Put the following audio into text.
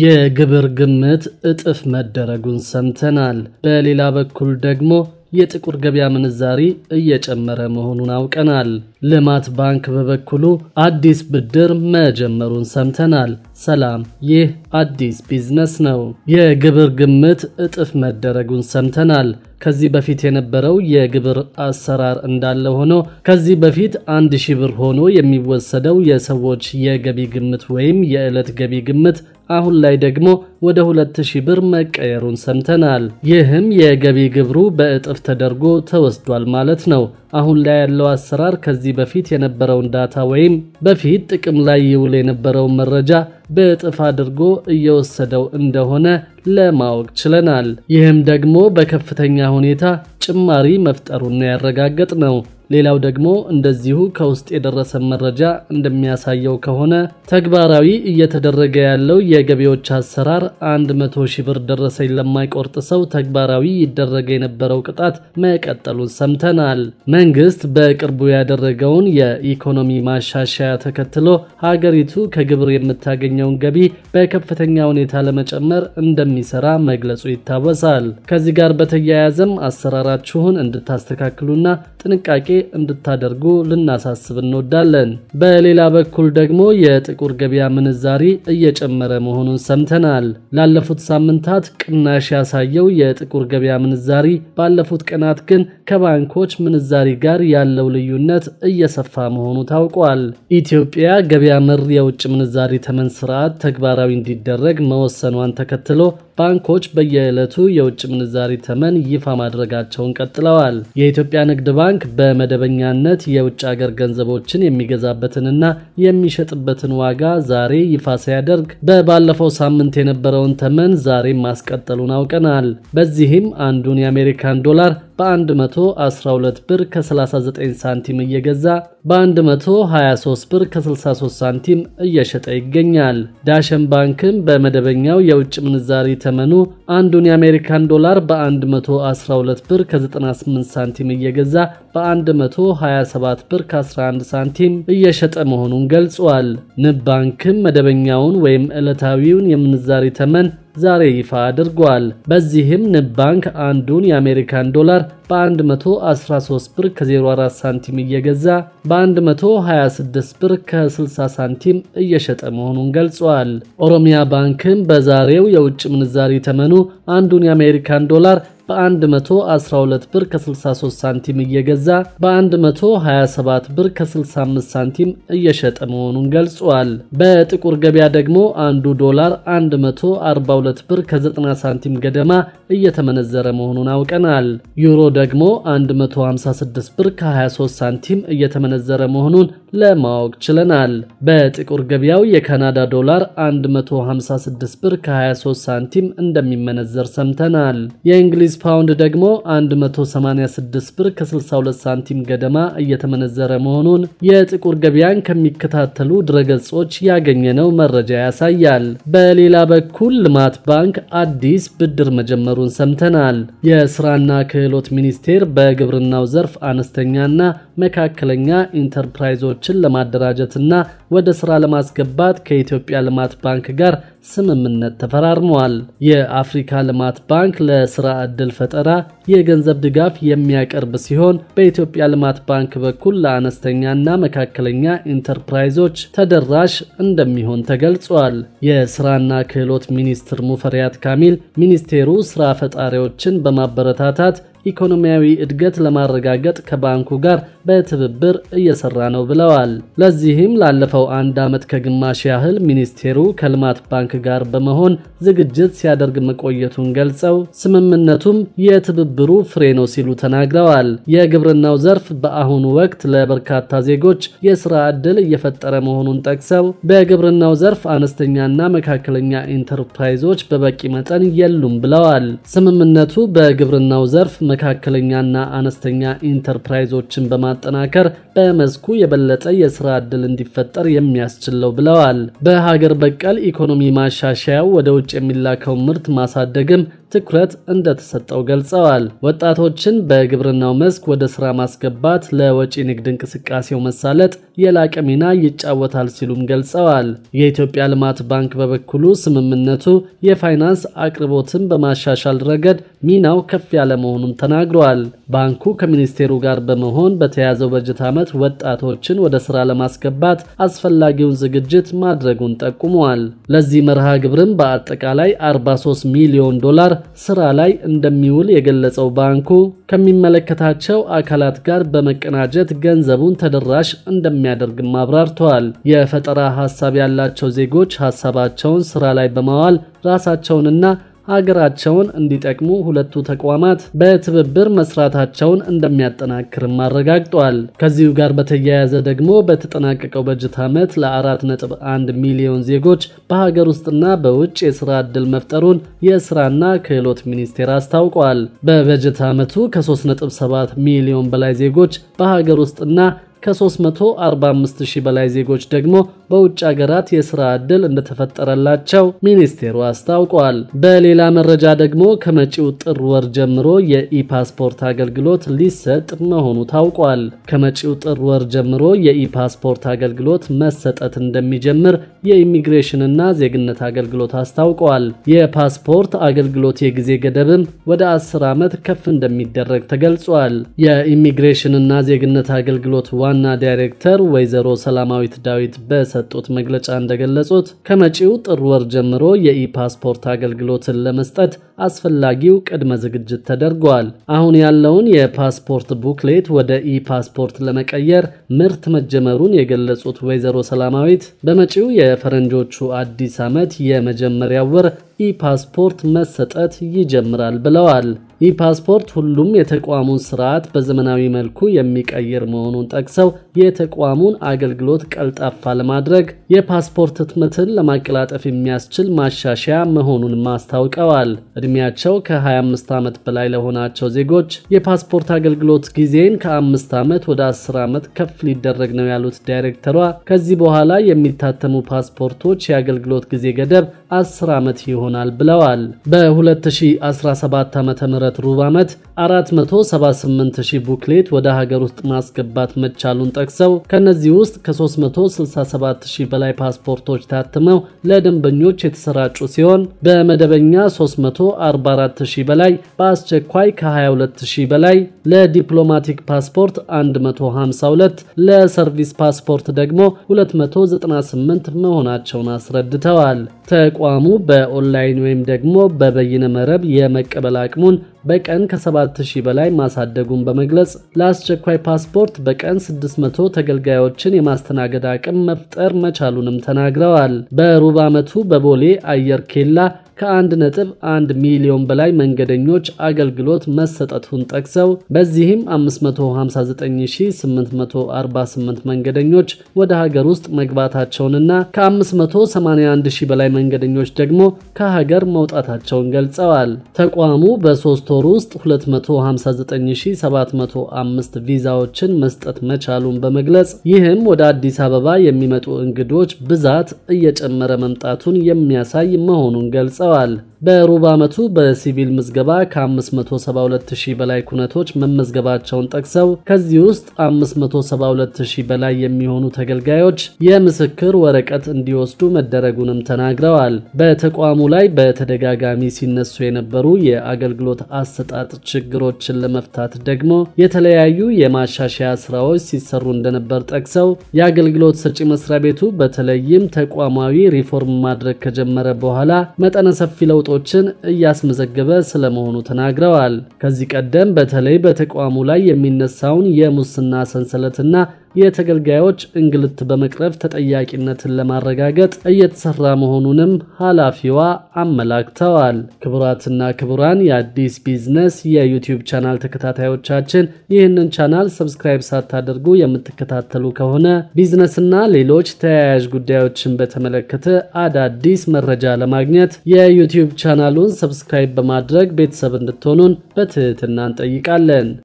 የግብር ግምት እጥፍ መደረጉን ሰምተናል። በሌላ በኩል ደግሞ የጥቁር ገበያ ምንዛሪ እየጨመረ መሆኑን አውቀናል። ልማት ባንክ በበኩሉ አዲስ ብድር መጀመሩን ሰምተናል። ሰላም፣ ይህ አዲስ ቢዝነስ ነው። የግብር ግምት እጥፍ መደረጉን ሰምተናል። ከዚህ በፊት የነበረው የግብር አሰራር እንዳለ ሆኖ ከዚህ በፊት አንድ ሺህ ብር ሆኖ የሚወሰደው የሰዎች የገቢ ግምት ወይም የዕለት ገቢ ግምት አሁን ላይ ደግሞ ወደ 2000 ብር መቀየሩን ሰምተናል። ይህም የገቢ ግብሩ በእጥፍ ተደርጎ ተወስዷል ማለት ነው። አሁን ላይ ያለው አሰራር ከዚህ በፊት የነበረውን ዳታ ወይም በፊት ጥቅም ላይ ይውል የነበረውን መረጃ በእጥፍ አድርጎ እየወሰደው እንደሆነ ለማወቅ ችለናል። ይህም ደግሞ በከፍተኛ ሁኔታ ጭማሪ መፍጠሩን ያረጋገጥ ነው። ሌላው ደግሞ እንደዚሁ ከውስጥ የደረሰ መረጃ እንደሚያሳየው ከሆነ ተግባራዊ እየተደረገ ያለው የገቢዎች አሰራር 100 ሺህ ብር ደረሰኝ ለማይቆርጥ ሰው ተግባራዊ ይደረገ የነበረው ቅጣት መቀጠሉን ሰምተናል። መንግስት በቅርቡ ያደረገውን የኢኮኖሚ ማሻሻያ ተከትሎ ሀገሪቱ ከግብር የምታገኘውን ገቢ በከፍተኛ ሁኔታ ለመጨመር እንደሚሰራ መግለጹ ይታወሳል። ከዚህ ጋር በተያያዘም አሰራራችሁን እንድታስተካክሉና ጥንቃቄ እንድታደርጉ ልናሳስብ እንወዳለን። በሌላ በኩል ደግሞ የጥቁር ገበያ ምንዛሪ እየጨመረ መሆኑን ሰምተናል። ላለፉት ሳምንታት ቅናሽ ያሳየው የጥቁር ገበያ ምንዛሪ ባለፉት ቀናት ግን ከባንኮች ምንዛሪ ጋር ያለው ልዩነት እየሰፋ መሆኑ ታውቋል። ኢትዮጵያ ገበያ መር የውጭ ምንዛሪ ተመን ስርዓት ተግባራዊ እንዲደረግ መወሰኗን ተከትሎ ባንኮች በየዕለቱ የውጭ ምንዛሪ ተመን ይፋ ማድረጋቸውን ቀጥለዋል። የኢትዮጵያ ንግድ ባንክ በመደበኛነት የውጭ አገር ገንዘቦችን የሚገዛበትንና የሚሸጥበትን ዋጋ ዛሬ ይፋ ሲያደርግ በባለፈው ሳምንት የነበረውን ተመን ዛሬ ማስቀጠሉን አውቀናል። በዚህም አንዱን የአሜሪካን ዶላር በ112 ብር ከ39 ሳንቲም እየገዛ በ123 ብር ከ63 ሳንቲም እየሸጠ ይገኛል። ዳሸን ባንክም በመደበኛው የውጭ ምንዛሪ ተመኑ አንዱን የአሜሪካን ዶላር በ112 ብር ከ98 ሳንቲም እየገዛ በ127 ብር ከ11 ሳንቲም እየሸጠ መሆኑን ገልጿል። ንብ ባንክም መደበኛውን ወይም ዕለታዊውን የምንዛሪ ተመን ዛሬ ይፋ አድርጓል። በዚህም ንብ ባንክ አንዱን የአሜሪካን ዶላር በ113 ብር ከ04 ሳንቲም እየገዛ በ126 ብር ከ60 ሳንቲም እየሸጠ መሆኑን ገልጿል። ኦሮሚያ ባንክም በዛሬው የውጭ ምንዛሪ ተመኑ አንዱን የአሜሪካን ዶላር በ112 ብር ከ63 ሳንቲም እየገዛ በ127 ብር ከ65 ሳንቲም እየሸጠ መሆኑን ገልጿል። በጥቁር ገበያ ደግሞ አንዱ ዶላር 142 ብር ከ90 ሳንቲም ገደማ እየተመነዘረ መሆኑን አውቀናል። ዩሮ ደግሞ 156 ብር ከ23 ሳንቲም እየተመነዘረ መሆኑን ለማወቅ ችለናል። በጥቁር ገበያው የካናዳ ዶላር 156 ብር ከ23 ሳንቲም እንደሚመነዘር ሰምተናል። የእንግሊዝ ፓውንድ ደግሞ 186 ብር ከ62 ሳንቲም ገደማ እየተመነዘረ መሆኑን የጥቁር ገበያን ከሚከታተሉ ድረገጾች ያገኘነው መረጃ ያሳያል። በሌላ በኩል ልማት ባንክ አዲስ ብድር መጀመሩ መጀመሩን ሰምተናል። የስራና ክህሎት ሚኒስቴር በግብርናው ዘርፍ አነስተኛና መካከለኛ ኢንተርፕራይዞችን ለማደራጀትና ወደ ስራ ለማስገባት ከኢትዮጵያ ልማት ባንክ ጋር ስምምነት ተፈራርመዋል። የአፍሪካ ልማት ባንክ ለስራ ዕድል ፈጠራ የገንዘብ ድጋፍ የሚያቀርብ ሲሆን በኢትዮጵያ ልማት ባንክ በኩል ለአነስተኛና መካከለኛ ኢንተርፕራይዞች ተደራሽ እንደሚሆን ተገልጿል። የስራና ክህሎት ሚኒስትር ሙፈሪያት ካሚል ሚኒስቴሩ ስራ ፈጣሪዎችን በማበረታታት ኢኮኖሚያዊ እድገት ለማረጋገጥ ከባንኩ ጋር በትብብር እየሰራ ነው ብለዋል። ለዚህም ላለፈው አንድ ዓመት ከግማሽ ያህል ሚኒስቴሩ ከልማት ባንክ ጋር በመሆን ዝግጅት ሲያደርግ መቆየቱን ገልጸው ስምምነቱም የትብብሩ ፍሬ ነው ሲሉ ተናግረዋል። የግብርናው ዘርፍ በአሁኑ ወቅት ለበርካታ ዜጎች የስራ ዕድል እየፈጠረ መሆኑን ጠቅሰው በግብርናው ዘርፍ አነስተኛና መካከለኛ ኢንተርፕራይዞች በበቂ መጠን የሉም ብለዋል። ስምምነቱ በግብርናው ዘርፍ መካከለኛና አነስተኛ ኢንተርፕራይዞችን በማጠናከር በመስኩ የበለጠ የስራ ዕድል እንዲፈጠር የሚያስችለው ብለዋል። በሀገር በቀል ኢኮኖሚ ማሻሻያው ወደ ውጭ የሚላከው ምርት ማሳደግም ትኩረት እንደተሰጠው ገልጸዋል። ወጣቶችን በግብርናው መስክ ወደ ስራ ማስገባት ለወጪ ንግድ እንቅስቃሴው መሳለጥ የላቀ ሚና ይጫወታል ሲሉም ገልጸዋል። የኢትዮጵያ ልማት ባንክ በበኩሉ ስምምነቱ የፋይናንስ አቅርቦትን በማሻሻል ረገድ ሚናው ከፍ ያለ መሆኑን ተናግሯል። ባንኩ ከሚኒስቴሩ ጋር በመሆን በተያዘው በጀት ዓመት ወጣቶችን ወደ ስራ ለማስገባት አስፈላጊውን ዝግጅት ማድረጉን ጠቁመዋል። ለዚህ መርሃ ግብርም በአጠቃላይ 43 ሚሊዮን ዶላር ስራ ላይ እንደሚውል የገለጸው ባንኩ ከሚመለከታቸው አካላት ጋር በመቀናጀት ገንዘቡን ተደራሽ እንደሚያደርግም አብራርተዋል። የፈጠራ ሀሳብ ያላቸው ዜጎች ሀሳባቸውን ስራ ላይ በማዋል ራሳቸውንና አገራቸውን እንዲጠቅሙ ሁለቱ ተቋማት በትብብር መስራታቸውን እንደሚያጠናክርም አረጋግጧል። ከዚሁ ጋር በተያያዘ ደግሞ በተጠናቀቀው በጀት ዓመት ለ4.1 ሚሊዮን ዜጎች በሀገር ውስጥና በውጭ የስራ ዕድል መፍጠሩን የስራና ክህሎት ሚኒስቴር አስታውቋል። በበጀት ዓመቱ ከ3.7 ሚሊዮን በላይ ዜጎች በሀገር ውስጥና ከ345 ሺህ በላይ ዜጎች ደግሞ በውጭ ሀገራት የስራ ዕድል እንደተፈጠረላቸው ሚኒስቴሩ አስታውቋል። በሌላ መረጃ ደግሞ ከመጪው ጥር ወር ጀምሮ የኢፓስፖርት አገልግሎት ሊሰጥ መሆኑ ታውቋል። ከመጪው ጥር ወር ጀምሮ የኢፓስፖርት አገልግሎት መሰጠት እንደሚጀምር የኢሚግሬሽንና ዜግነት አገልግሎት አስታውቋል። የፓስፖርት አገልግሎት የጊዜ ገደብም ወደ 10 ዓመት ከፍ እንደሚደረግ ተገልጿል። የኢሚግሬሽንና ዜግነት አገልግሎት ዋና ዳይሬክተር ወይዘሮ ሰላማዊት ዳዊት በሰ በሰጡት መግለጫ እንደገለጹት ከመጪው ጥር ወር ጀምሮ የኢፓስፖርት አገልግሎትን ለመስጠት አስፈላጊው ቅድመ ዝግጅት ተደርጓል። አሁን ያለውን የፓስፖርት ቡክሌት ወደ ኢፓስፖርት ለመቀየር ምርት መጀመሩን የገለጹት ወይዘሮ ሰላማዊት በመጪው የፈረንጆቹ አዲስ ዓመት የመጀመሪያው ወር ኢፓስፖርት መሰጠት ይጀምራል ብለዋል። ይህ ፓስፖርት ሁሉም የተቋሙን ስርዓት በዘመናዊ መልኩ የሚቀይር መሆኑን ጠቅሰው የተቋሙን አገልግሎት ቀልጣፋ ለማድረግ የፓስፖርት ህትመትን ለማቀላጠፍ የሚያስችል ማሻሻያ መሆኑንም አስታውቀዋል። እድሜያቸው ከ25 ዓመት በላይ ለሆናቸው ዜጎች የፓስፖርት አገልግሎት ጊዜን ከ5 ዓመት ወደ 10 ዓመት ከፍ ሊደረግ ነው ያሉት ዳይሬክተሯ ከዚህ በኋላ የሚታተሙ ፓስፖርቶች የአገልግሎት ጊዜ ገደብ 10 ዓመት ይሆናል ብለዋል። በ2017 ዓ.ም ሩብ ዓመት 478000 ቡክሌት ወደ ሀገር ውስጥ ማስገባት መቻሉን ጠቅሰው ከነዚህ ውስጥ ከ367000 በላይ ፓስፖርቶች ታትመው ለደንበኞች የተሰራጩ ሲሆን በመደበኛ 344000 በላይ በአስቸኳይ ከ22000 በላይ ለዲፕሎማቲክ ፓስፖርት 152 ለሰርቪስ ፓስፖርት ደግሞ 298 መሆናቸውን አስረድተዋል። ተቋሙ በኦንላይን ወይም ደግሞ በበይነ መረብ የመቀበል አቅሙን በቀን ከ7000 በላይ ማሳደጉን በመግለጽ ለአስቸኳይ ፓስፖርት በቀን 600 ተገልጋዮችን የማስተናገድ አቅም መፍጠር መቻሉንም ተናግረዋል። በሩብ ዓመቱ በቦሌ አየር ኬላ ከአንድ ነጥብ አንድ ሚሊዮን በላይ መንገደኞች አገልግሎት መሰጠቱን ጠቅሰው በዚህም 559848 መንገደኞች ወደ ሀገር ውስጥ መግባታቸውንና ከ581000 በላይ መንገደኞች ደግሞ ከሀገር መውጣታቸውን ገልጸዋል። ተቋሙ በሶስት ወር ውስጥ 259705 ቪዛዎችን መስጠት መቻሉን በመግለጽ ይህም ወደ አዲስ አበባ የሚመጡ እንግዶች ብዛት እየጨመረ መምጣቱን የሚያሳይ መሆኑን ገልጸዋል። ገልጸዋል። በሩብ ዓመቱ በሲቪል ምዝገባ ከ572000 በላይ ኩነቶች መመዝገባቸውን ጠቅሰው ከዚህ ውስጥ 572000 በላይ የሚሆኑ ተገልጋዮች የምስክር ወረቀት እንዲወስዱ መደረጉንም ተናግረዋል። በተቋሙ ላይ በተደጋጋሚ ሲነሱ የነበሩ የአገልግሎት አሰጣጥ ችግሮችን ለመፍታት ደግሞ የተለያዩ የማሻሻያ ስራዎች ሲሰሩ እንደነበር ጠቅሰው የአገልግሎት ሰጪ መስሪያ ቤቱ በተለይም ተቋማዊ ሪፎርም ማድረግ ከጀመረ በኋላ መጠነ ሰፊ ለውጦችን እያስመዘገበ ስለመሆኑ ተናግረዋል። ከዚህ ቀደም በተለይ በተቋሙ ላይ የሚነሳውን የሙስና ሰንሰለትና የተገልጋዮች እንግልት በመቅረፍ ተጠያቂነትን ለማረጋገጥ እየተሰራ መሆኑንም ኃላፊዋ አመላክተዋል። ክቡራትና ክቡራን የአዲስ ቢዝነስ የዩቲዩብ ቻናል ተከታታዮቻችን ይህንን ቻናል ሰብስክራይብ ሳታደርጉ የምትከታተሉ ከሆነ ቢዝነስና ሌሎች ተያያዥ ጉዳዮችን በተመለከተ አዳዲስ መረጃ ለማግኘት የዩቲዩብ ቻናሉን ሰብስክራይብ በማድረግ ቤተሰብ እንድትሆኑን በትህትና እንጠይቃለን።